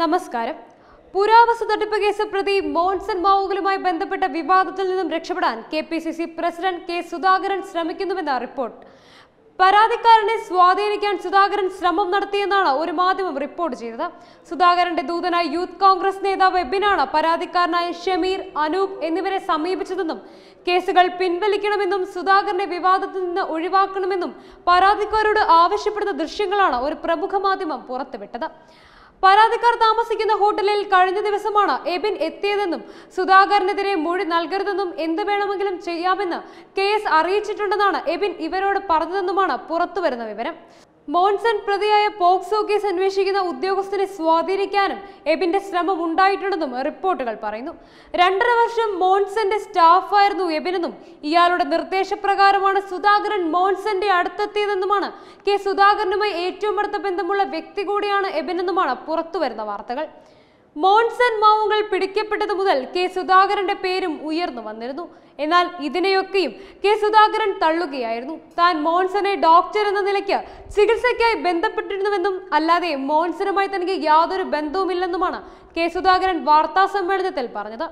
നമസ്കാരം പുരാവസ്തു തട്ടിപ്പ് കേസ് പ്രതി മോൺസൺ മാവുകളുമായി ബന്ധപ്പെട്ട വിവാദത്തിൽ നിന്നും രക്ഷപ്പെടാൻ K P C C president K Sudhakaran ശ്രമിക്കുന്നുവെന്ന റിപ്പോർട്ട് പരാതിക്കാരനെ സ്വാധീനിക്കാൻ സുധാകരൻ ശ്രമം നടത്തിയെന്നാണ് ഒരു മാധ്യമം റിപ്പോർട്ട് ചെയ്തത് സുധാകരന്റെ ദൂതനായ യൂത്ത് കോൺഗ്രസ് നേതാവ് എബിനാണ് പരാതിക്കാരനായ ഷമീർ അനൂപ് എന്നിവരെ സമീപിച്ചതെന്നും കേസുകൾ പിൻവലിക്കണമെന്നും സുധാകരനെ വിവാദത്തിൽ നിന്ന് ഒഴിവാക്കണമെന്നും പരാതിക്കാരോട് ആവശ്യപ്പെടുന്ന ദൃശ്യങ്ങളാണ് ഒരു പ്രമുഖ മാധ്യമം പുറത്തുവിട്ടത് പരാതിക്കാർ താമസിക്കുന്ന ഹോട്ടലിൽ കഴിഞ്ഞ ദിവസമാണ് എബിൻ എത്തിയതെന്നും സുധാകരനെതിരെ മൊഴി നൽകരുതെന്നും എന്ത് വേണമെങ്കിലും ചെയ്യാമെന്ന് കേസ് അറിയിച്ചിട്ടുണ്ടെന്നാണ് എബിൻ ഇവരോട് പറഞ്ഞതെന്നുമാണ് പുറത്തുവരുന്ന വിവരം മോൺസൺ പ്രതിയായ പോക്സോ കേസ് അന്വേഷിക്കുന്ന ഉദ്യോഗസ്ഥനെ സ്വാധീനിക്കാനും എബിന്റെ ശ്രമം ഉണ്ടായിട്ടുണ്ടെന്നും റിപ്പോർട്ടുകൾ പറയുന്നു രണ്ടര വർഷം മോൺസന്റെ സ്റ്റാഫായിരുന്നു എബിനെന്നും ഇയാളുടെ നിർദ്ദേശപ്രകാരമാണ് സുധാകരൻ മോൺസന്റെ അടുത്തെത്തിയതെന്നുമാണ് കെ സുധാകരനുമായി ഏറ്റവും അടുത്ത ബന്ധമുള്ള വ്യക്തി കൂടിയാണ് എബിനെന്നുമാണ് പുറത്തുവരുന്ന വാർത്തകൾ മോൺസൺ മാവുകൾ പിടിക്കപ്പെട്ടത് മുതൽ കെ സുധാകരന്റെ പേരും ഉയർന്നു വന്നിരുന്നു എന്നാൽ ഇതിനെയൊക്കെയും കെ സുധാകരൻ തള്ളുകയായിരുന്നു താൻ മോൺസനെ ഡോക്ടർ എന്ന നിലയ്ക്ക് ചികിത്സയ്ക്കായി ബന്ധപ്പെട്ടിരുന്നുവെന്നും അല്ലാതെ മോൺസനുമായി തനിക്ക് യാതൊരു ബന്ധവുമില്ലെന്നുമാണ് കെ സുധാകരൻ വാർത്താ സമ്മേളനത്തിൽ പറഞ്ഞത്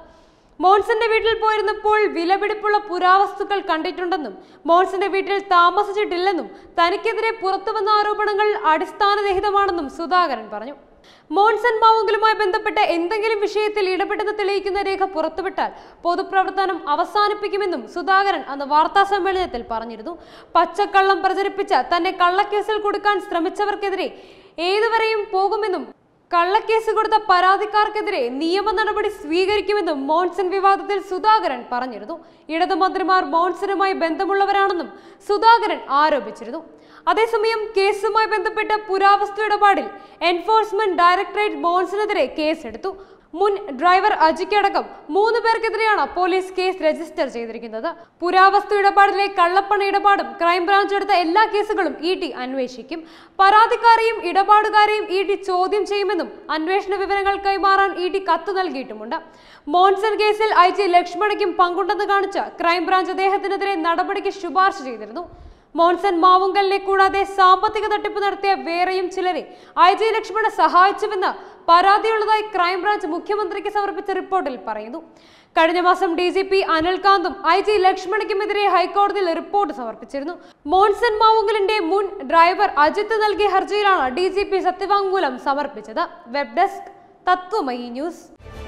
മോൻസന്റെ വീട്ടിൽ പോയിരുന്നപ്പോൾ വിലപിടിപ്പുള്ള പുരാവസ്തുക്കൾ കണ്ടിട്ടുണ്ടെന്നും മോൻസന്റെ വീട്ടിൽ താമസിച്ചിട്ടില്ലെന്നും തനിക്കെതിരെ പുറത്തുവന്ന ആരോപണങ്ങൾ അടിസ്ഥാനരഹിതമാണെന്നും സുധാകരൻ പറഞ്ഞു മോൺസൺ മാവുങ്കലുമായി ബന്ധപ്പെട്ട എന്തെങ്കിലും വിഷയത്തിൽ ഇടപെട്ടെന്ന് തെളിയിക്കുന്ന രേഖ പുറത്തുവിട്ടാൽ പൊതുപ്രവർത്തനം അവസാനിപ്പിക്കുമെന്നും സുധാകരൻ അന്ന് വാർത്താ സമ്മേളനത്തിൽ പറഞ്ഞിരുന്നു പച്ചക്കള്ളം പ്രചരിപ്പിച്ച തന്നെ കള്ളക്കേസിൽ കൊടുക്കാൻ ശ്രമിച്ചവർക്കെതിരെ ഏതുവരെയും പോകുമെന്നും കള്ളക്കേസ് കൊടുത്ത പരാതിക്കാർക്കെതിരെ നിയമ നടപടി സ്വീകരിക്കുമെന്നും മോൺസൺ വിവാദത്തിൽ സുധാകരൻ പറഞ്ഞിരുന്നു ഇടതു മന്ത്രിമാർ മോൺസണുമായി ബന്ധമുള്ളവരാണെന്നും സുധാകരൻ ആരോപിച്ചിരുന്നു അതേസമയം കേസുമായി ബന്ധപ്പെട്ട പുരാവസ്തു ഇടപാടിൽ എൻഫോഴ്സ്മെന്റ് ഡയറക്ടറേറ്റ് മോൺസണെതിരെ കേസെടുത്തു മുൻ ഡ്രൈവർ അജിക്കടക്കം മൂന്ന് പേർക്കെതിരെയാണ് പോലീസ് കേസ് രജിസ്റ്റർ ചെയ്തിരിക്കുന്നത് പുരാവസ്തു ഇടപാടിലെ കള്ളപ്പണ ഇടപാടും ക്രൈംബ്രാഞ്ച് എടുത്ത എല്ലാ കേസുകളും ഇ ടി അന്വേഷിക്കും പരാതിക്കാരെയും ഇടപാടുകാരെയും ഇ ടി ചോദ്യം ചെയ്യുമെന്നും അന്വേഷണ വിവരങ്ങൾ കൈമാറാൻ ഇ ടി കത്ത് നൽകിയിട്ടുമുണ്ട് മോൺസൺ കേസിൽ ഐ ജി ലക്ഷ്മണയ്ക്കും പങ്കുണ്ടെന്ന് കാണിച്ച് ക്രൈംബ്രാഞ്ച് അദ്ദേഹത്തിനെതിരെ നടപടിക്ക് ശുപാർശ ചെയ്തിരുന്നു മോൺസൺ മാവുങ്കലിനെ കൂടാതെ സാമ്പത്തിക തട്ടിപ്പ് നടത്തിയ വേറെയും ചിലരെ ഐ ജി ലക്ഷ്മണ സഹായിച്ചുവെന്ന് പരാതിയുള്ളതായി ക്രൈംബ്രാഞ്ച് മുഖ്യമന്ത്രിക്ക് സമർപ്പിച്ച റിപ്പോർട്ടിൽ പറയുന്നു കഴിഞ്ഞ മാസം ഡി ജി പി അനിൽകാന്തും ഐ ജി ലക്ഷ്മണിക്കുമെതിരെ ഹൈക്കോടതിയിൽ റിപ്പോർട്ട് സമർപ്പിച്ചിരുന്നു മോൺസൺ മാവുങ്കലിന്റെ മുൻ ഡ്രൈവർ അജിത്ത് നൽകിയ ഹർജിയിലാണ് ഡി ജി പി സത്യവാങ്മൂലം സമർപ്പിച്ചത് വെബ് ഡെസ്ക് തത്വമയി ന്യൂസ്